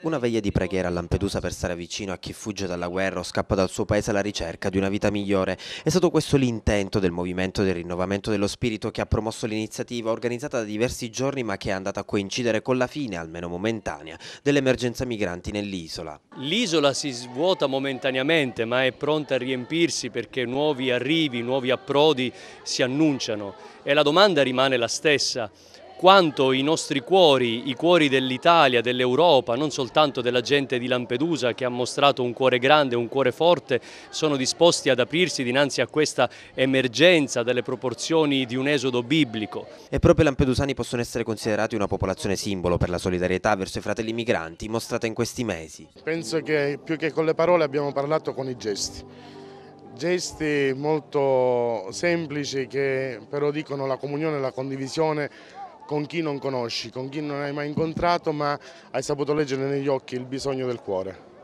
Una veglia di preghiera a Lampedusa per stare vicino a chi fugge dalla guerra o scappa dal suo paese alla ricerca di una vita migliore. È stato questo l'intento del movimento del rinnovamento dello spirito che ha promosso l'iniziativa organizzata da diversi giorni ma che è andata a coincidere con la fine, almeno momentanea, dell'emergenza migranti nell'isola. L'isola si svuota momentaneamente ma è pronta a riempirsi perché nuovi arrivi, nuovi approdi si annunciano e la domanda rimane la stessa quanto i nostri cuori, i cuori dell'Italia, dell'Europa, non soltanto della gente di Lampedusa che ha mostrato un cuore grande, un cuore forte, sono disposti ad aprirsi dinanzi a questa emergenza delle proporzioni di un esodo biblico. E proprio i lampedusani possono essere considerati una popolazione simbolo per la solidarietà verso i fratelli migranti mostrata in questi mesi. Penso che più che con le parole abbiamo parlato con i gesti gesti molto semplici che però dicono la comunione la condivisione con chi non conosci, con chi non hai mai incontrato, ma hai saputo leggere negli occhi il bisogno del cuore.